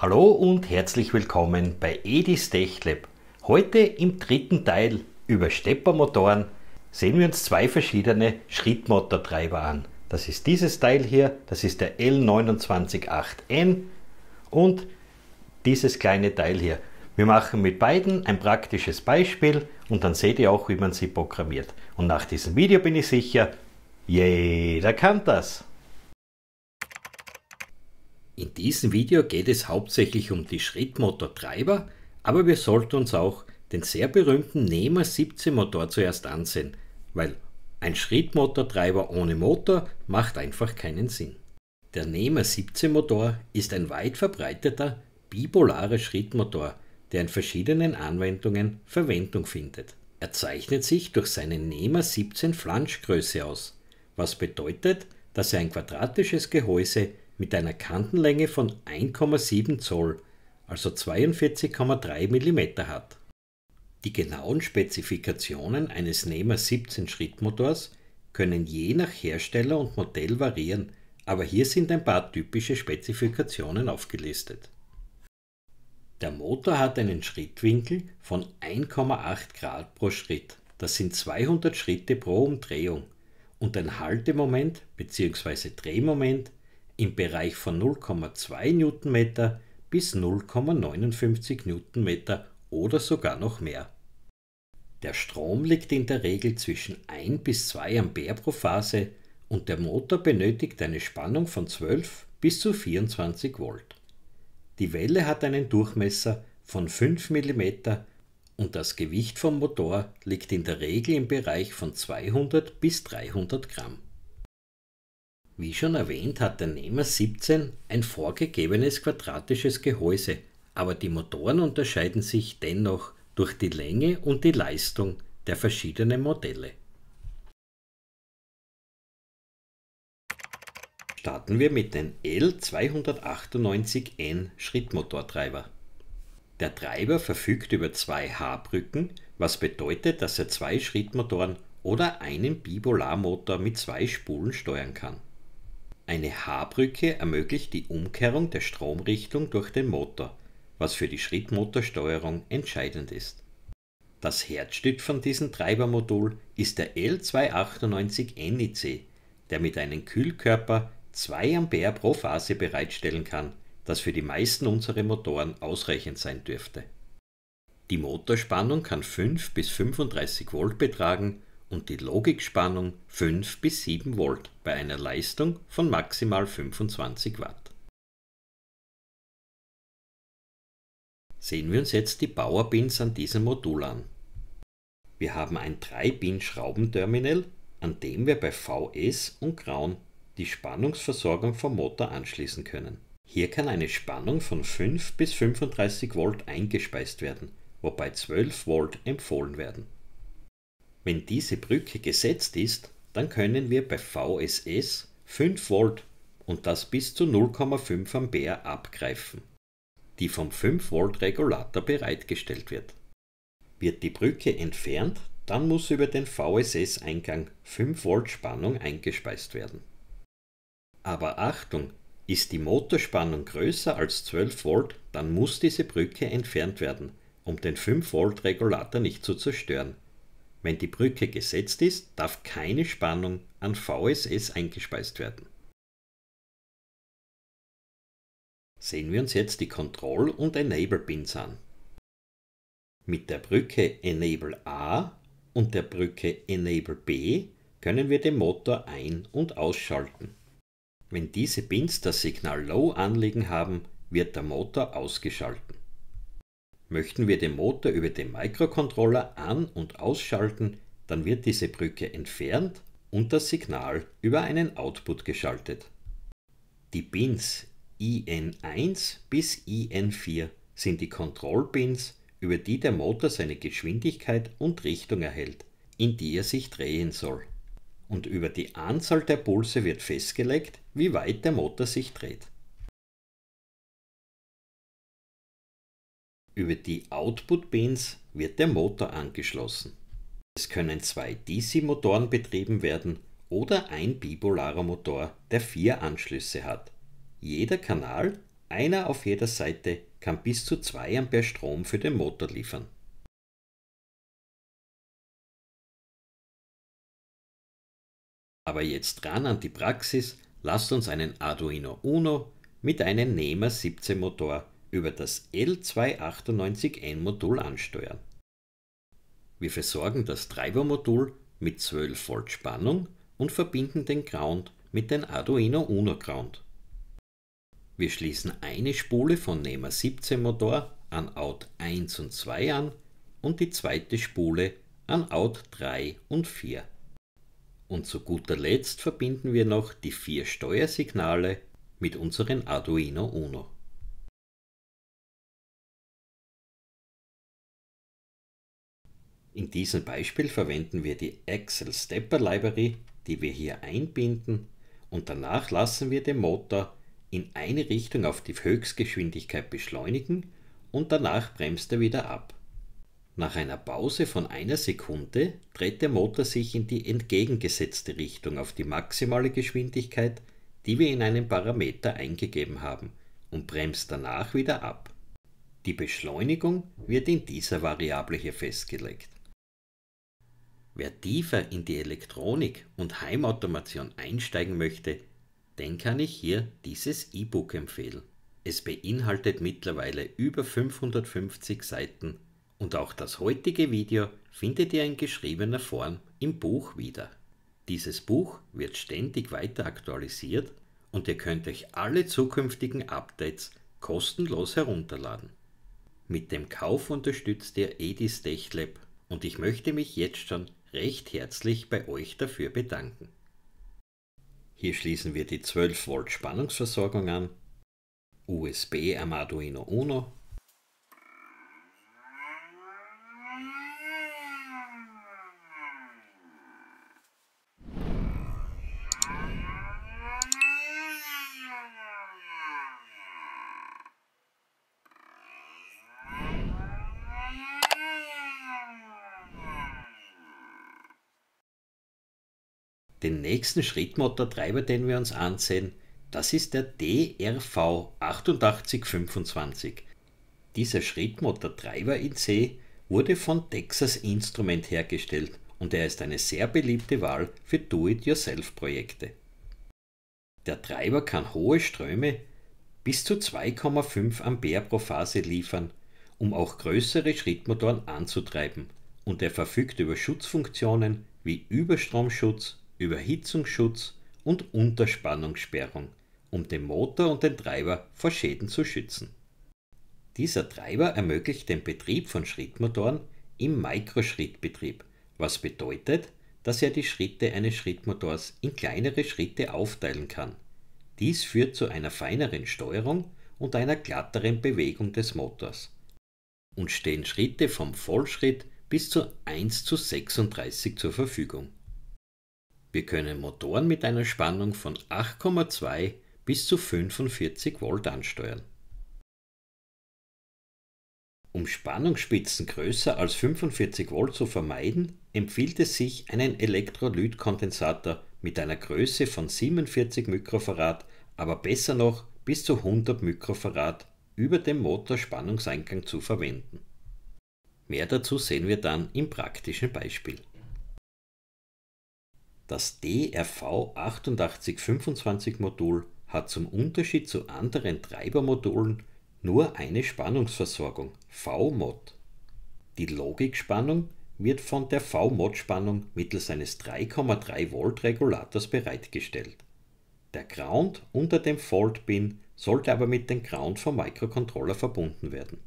Hallo und herzlich willkommen bei Edis TechLab. Heute im dritten Teil über Steppermotoren sehen wir uns zwei verschiedene Schrittmotortreiber an. Das ist dieses Teil hier, das ist der L298N und dieses kleine Teil hier. Wir machen mit beiden ein praktisches Beispiel und dann seht ihr auch, wie man sie programmiert. Und nach diesem Video bin ich sicher, jeder kann das. In diesem Video geht es hauptsächlich um die Schrittmotortreiber, aber wir sollten uns auch den sehr berühmten Nehmer 17 Motor zuerst ansehen, weil ein Schrittmotortreiber ohne Motor macht einfach keinen Sinn. Der Nehmer 17 Motor ist ein weit verbreiteter bipolarer Schrittmotor, der in verschiedenen Anwendungen Verwendung findet. Er zeichnet sich durch seine Nehmer 17 Flanschgröße aus, was bedeutet, dass er ein quadratisches Gehäuse mit einer Kantenlänge von 1,7 Zoll, also 42,3 mm hat. Die genauen Spezifikationen eines Nehmer 17 Schrittmotors können je nach Hersteller und Modell variieren, aber hier sind ein paar typische Spezifikationen aufgelistet. Der Motor hat einen Schrittwinkel von 1,8 Grad pro Schritt, das sind 200 Schritte pro Umdrehung und ein Haltemoment bzw. Drehmoment im Bereich von 0,2 Newtonmeter bis 0,59 Newtonmeter oder sogar noch mehr. Der Strom liegt in der Regel zwischen 1 bis 2 Ampere pro Phase und der Motor benötigt eine Spannung von 12 bis zu 24 Volt. Die Welle hat einen Durchmesser von 5 mm und das Gewicht vom Motor liegt in der Regel im Bereich von 200 bis 300 Gramm. Wie schon erwähnt hat der Nehmer 17 ein vorgegebenes quadratisches Gehäuse, aber die Motoren unterscheiden sich dennoch durch die Länge und die Leistung der verschiedenen Modelle. Starten wir mit dem L298N Schrittmotortreiber. Der Treiber verfügt über zwei H-Brücken, was bedeutet, dass er zwei Schrittmotoren oder einen Bipolarmotor mit zwei Spulen steuern kann. Eine H-Brücke ermöglicht die Umkehrung der Stromrichtung durch den Motor, was für die Schrittmotorsteuerung entscheidend ist. Das Herzstück von diesem Treibermodul ist der L298NIC, der mit einem Kühlkörper 2 Ampere pro Phase bereitstellen kann, das für die meisten unserer Motoren ausreichend sein dürfte. Die Motorspannung kann 5 bis 35 Volt betragen und die Logikspannung 5 bis 7 Volt bei einer Leistung von maximal 25 Watt. Sehen wir uns jetzt die Powerpins an diesem Modul an. Wir haben ein 3-Pin-Schraubenterminal, an dem wir bei VS und Graun die Spannungsversorgung vom Motor anschließen können. Hier kann eine Spannung von 5 bis 35 Volt eingespeist werden, wobei 12 Volt empfohlen werden. Wenn diese Brücke gesetzt ist, dann können wir bei VSS 5 Volt und das bis zu 0,5 Ampere abgreifen, die vom 5 Volt Regulator bereitgestellt wird. Wird die Brücke entfernt, dann muss über den VSS-Eingang 5 Volt Spannung eingespeist werden. Aber Achtung, ist die Motorspannung größer als 12 Volt, dann muss diese Brücke entfernt werden, um den 5 Volt Regulator nicht zu zerstören. Wenn die Brücke gesetzt ist, darf keine Spannung an VSS eingespeist werden. Sehen wir uns jetzt die Control- und Enable-Pins an. Mit der Brücke Enable A und der Brücke Enable B können wir den Motor ein- und ausschalten. Wenn diese Pins das Signal Low anliegen haben, wird der Motor ausgeschalten. Möchten wir den Motor über den Mikrocontroller an- und ausschalten, dann wird diese Brücke entfernt und das Signal über einen Output geschaltet. Die Pins IN1 bis IN4 sind die Kontrollpins, über die der Motor seine Geschwindigkeit und Richtung erhält, in die er sich drehen soll. Und über die Anzahl der Pulse wird festgelegt, wie weit der Motor sich dreht. Über die output bins wird der Motor angeschlossen. Es können zwei DC-Motoren betrieben werden oder ein bipolarer Motor, der vier Anschlüsse hat. Jeder Kanal, einer auf jeder Seite, kann bis zu 2 Ampere Strom für den Motor liefern. Aber jetzt ran an die Praxis, lasst uns einen Arduino Uno mit einem NEMA 17 Motor über das L298N-Modul ansteuern. Wir versorgen das Treibermodul mit 12 Volt Spannung und verbinden den Ground mit dem Arduino Uno Ground. Wir schließen eine Spule von Nehmer 17 Motor an Out 1 und 2 an und die zweite Spule an Out 3 und 4. Und zu guter Letzt verbinden wir noch die vier Steuersignale mit unseren Arduino Uno. In diesem Beispiel verwenden wir die Axle Stepper Library, die wir hier einbinden und danach lassen wir den Motor in eine Richtung auf die Höchstgeschwindigkeit beschleunigen und danach bremst er wieder ab. Nach einer Pause von einer Sekunde dreht der Motor sich in die entgegengesetzte Richtung auf die maximale Geschwindigkeit, die wir in einen Parameter eingegeben haben, und bremst danach wieder ab. Die Beschleunigung wird in dieser Variable hier festgelegt. Wer tiefer in die Elektronik und Heimautomation einsteigen möchte, den kann ich hier dieses E-Book empfehlen. Es beinhaltet mittlerweile über 550 Seiten und auch das heutige Video findet ihr in geschriebener Form im Buch wieder. Dieses Buch wird ständig weiter aktualisiert und ihr könnt euch alle zukünftigen Updates kostenlos herunterladen. Mit dem Kauf unterstützt ihr Edis TechLab und ich möchte mich jetzt schon recht herzlich bei euch dafür bedanken. Hier schließen wir die 12 Volt Spannungsversorgung an, USB am Arduino Uno Den nächsten Schrittmotortreiber, den wir uns ansehen, das ist der DRV 8825. Dieser Schrittmotortreiber in C wurde von Texas Instrument hergestellt und er ist eine sehr beliebte Wahl für Do-it-yourself-Projekte. Der Treiber kann hohe Ströme bis zu 2,5 Ampere pro Phase liefern, um auch größere Schrittmotoren anzutreiben und er verfügt über Schutzfunktionen wie Überstromschutz, Überhitzungsschutz und Unterspannungssperrung, um den Motor und den Treiber vor Schäden zu schützen. Dieser Treiber ermöglicht den Betrieb von Schrittmotoren im Mikroschrittbetrieb, was bedeutet, dass er die Schritte eines Schrittmotors in kleinere Schritte aufteilen kann. Dies führt zu einer feineren Steuerung und einer glatteren Bewegung des Motors. Und stehen Schritte vom Vollschritt bis zu 1 zu 36 zur Verfügung. Wir können Motoren mit einer Spannung von 8,2 bis zu 45 Volt ansteuern. Um Spannungsspitzen größer als 45 Volt zu vermeiden, empfiehlt es sich, einen Elektrolytkondensator mit einer Größe von 47 Mikrofarad, aber besser noch bis zu 100 Mikrofarad über dem Motorspannungseingang zu verwenden. Mehr dazu sehen wir dann im praktischen Beispiel. Das DRV 8825 Modul hat zum Unterschied zu anderen Treibermodulen nur eine Spannungsversorgung, V-Mod. Die Logikspannung wird von der V-Mod-Spannung mittels eines 3,3 Volt Regulators bereitgestellt. Der Ground unter dem Fold-Bin sollte aber mit dem Ground vom Microcontroller verbunden werden.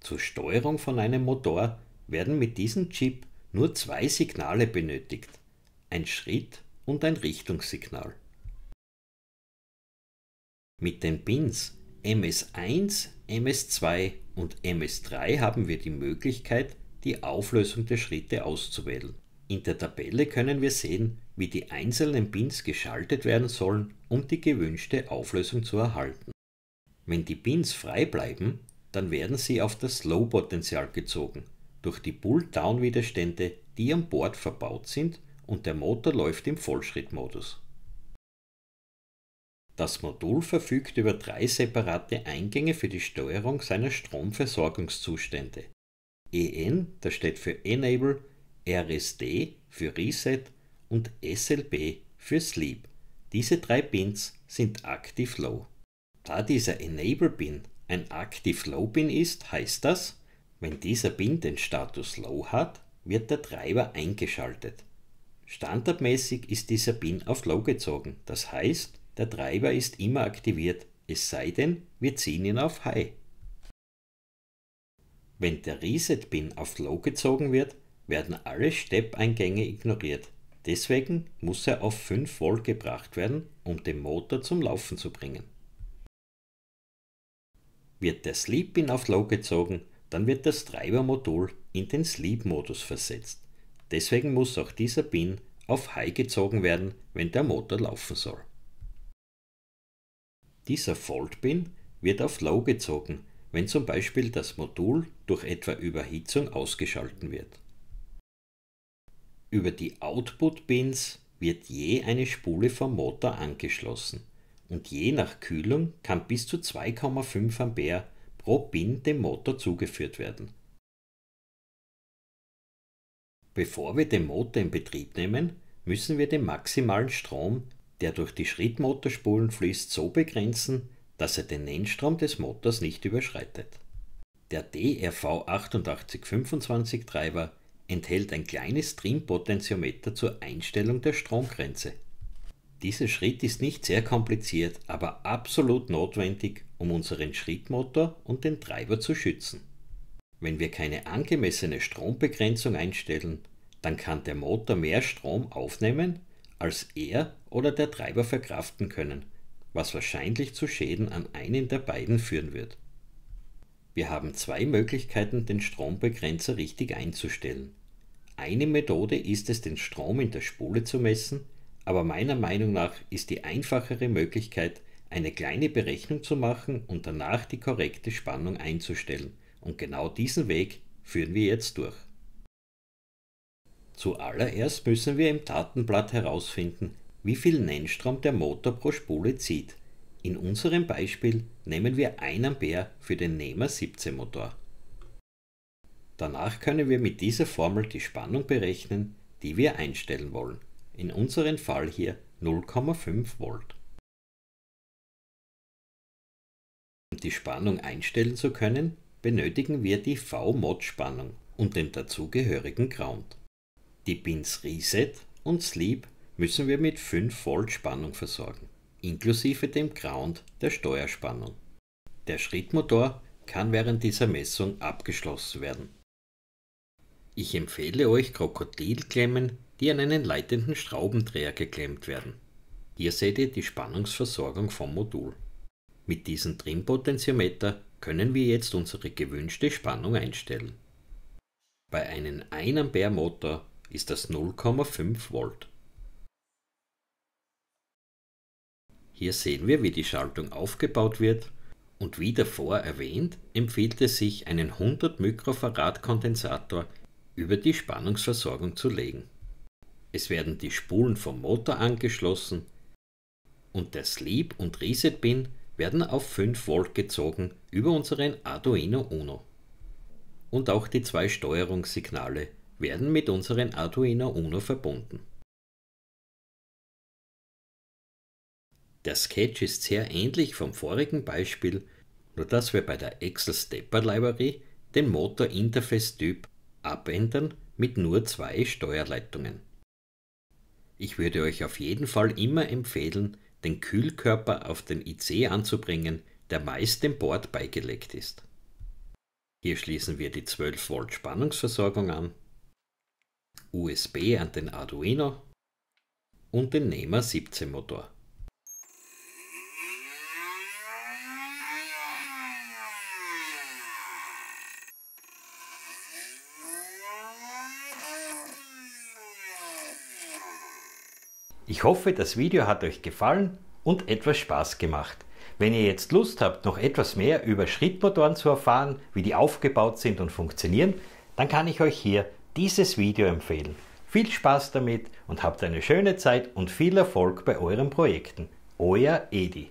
Zur Steuerung von einem Motor werden mit diesem Chip nur zwei Signale benötigt ein Schritt und ein Richtungssignal. Mit den Pins MS1, MS2 und MS3 haben wir die Möglichkeit, die Auflösung der Schritte auszuwählen. In der Tabelle können wir sehen, wie die einzelnen Pins geschaltet werden sollen, um die gewünschte Auflösung zu erhalten. Wenn die Pins frei bleiben, dann werden sie auf das Slow-Potential gezogen, durch die Pull-Down-Widerstände, die am Board verbaut sind und der Motor läuft im Vollschrittmodus. Das Modul verfügt über drei separate Eingänge für die Steuerung seiner Stromversorgungszustände. EN, das steht für Enable, RSD für Reset und SLB für Sleep. Diese drei Pins sind Active Low. Da dieser Enable Pin ein Active Low Pin ist, heißt das, wenn dieser Pin den Status Low hat, wird der Treiber eingeschaltet. Standardmäßig ist dieser Pin auf Low gezogen, das heißt, der Treiber ist immer aktiviert, es sei denn, wir ziehen ihn auf High. Wenn der Reset-Pin auf Low gezogen wird, werden alle Step-Eingänge ignoriert. Deswegen muss er auf 5 Volt gebracht werden, um den Motor zum Laufen zu bringen. Wird der Sleep-Pin auf Low gezogen, dann wird das Treibermodul in den Sleep-Modus versetzt. Deswegen muss auch dieser Pin auf High gezogen werden, wenn der Motor laufen soll. Dieser Fold-Pin wird auf Low gezogen, wenn zum Beispiel das Modul durch etwa Überhitzung ausgeschalten wird. Über die Output-Pins wird je eine Spule vom Motor angeschlossen und je nach Kühlung kann bis zu 2,5 Ampere pro Pin dem Motor zugeführt werden. Bevor wir den Motor in Betrieb nehmen, müssen wir den maximalen Strom, der durch die Schrittmotorspulen fließt, so begrenzen, dass er den Nennstrom des Motors nicht überschreitet. Der DRV 8825 Treiber enthält ein kleines Trimpotentiometer zur Einstellung der Stromgrenze. Dieser Schritt ist nicht sehr kompliziert, aber absolut notwendig, um unseren Schrittmotor und den Treiber zu schützen. Wenn wir keine angemessene Strombegrenzung einstellen, dann kann der Motor mehr Strom aufnehmen, als er oder der Treiber verkraften können, was wahrscheinlich zu Schäden an einen der beiden führen wird. Wir haben zwei Möglichkeiten, den Strombegrenzer richtig einzustellen. Eine Methode ist es, den Strom in der Spule zu messen, aber meiner Meinung nach ist die einfachere Möglichkeit, eine kleine Berechnung zu machen und danach die korrekte Spannung einzustellen. Und genau diesen Weg führen wir jetzt durch. Zuallererst müssen wir im Datenblatt herausfinden, wie viel Nennstrom der Motor pro Spule zieht. In unserem Beispiel nehmen wir 1 Ampere für den Nehmer 17 Motor. Danach können wir mit dieser Formel die Spannung berechnen, die wir einstellen wollen. In unserem Fall hier 0,5 Volt. Um die Spannung einstellen zu können, benötigen wir die V-Mod-Spannung und den dazugehörigen Ground. Die Pins Reset und Sleep müssen wir mit 5 Volt Spannung versorgen, inklusive dem Ground der Steuerspannung. Der Schrittmotor kann während dieser Messung abgeschlossen werden. Ich empfehle euch Krokodilklemmen, die an einen leitenden Schraubendreher geklemmt werden. Hier seht ihr die Spannungsversorgung vom Modul. Mit diesem Trimpotentiometer können wir jetzt unsere gewünschte Spannung einstellen. Bei einem 1 Ampere Motor ist das 0,5 Volt. Hier sehen wir, wie die Schaltung aufgebaut wird und wie davor erwähnt, empfiehlt es sich, einen 100 Mikrofarad Kondensator über die Spannungsversorgung zu legen. Es werden die Spulen vom Motor angeschlossen und der Sleep- und Reset-Pin werden auf 5 Volt gezogen über unseren Arduino Uno. Und auch die zwei Steuerungssignale werden mit unseren Arduino Uno verbunden. Der Sketch ist sehr ähnlich vom vorigen Beispiel, nur dass wir bei der Excel Stepper Library den Motor Interface Typ abändern mit nur zwei Steuerleitungen. Ich würde euch auf jeden Fall immer empfehlen, den Kühlkörper auf den IC anzubringen, der meist dem Board beigelegt ist. Hier schließen wir die 12 Volt Spannungsversorgung an, USB an den Arduino und den NEMA 17 Motor. Ich hoffe, das Video hat euch gefallen und etwas Spaß gemacht. Wenn ihr jetzt Lust habt, noch etwas mehr über Schrittmotoren zu erfahren, wie die aufgebaut sind und funktionieren, dann kann ich euch hier dieses Video empfehlen. Viel Spaß damit und habt eine schöne Zeit und viel Erfolg bei euren Projekten. Euer Edi.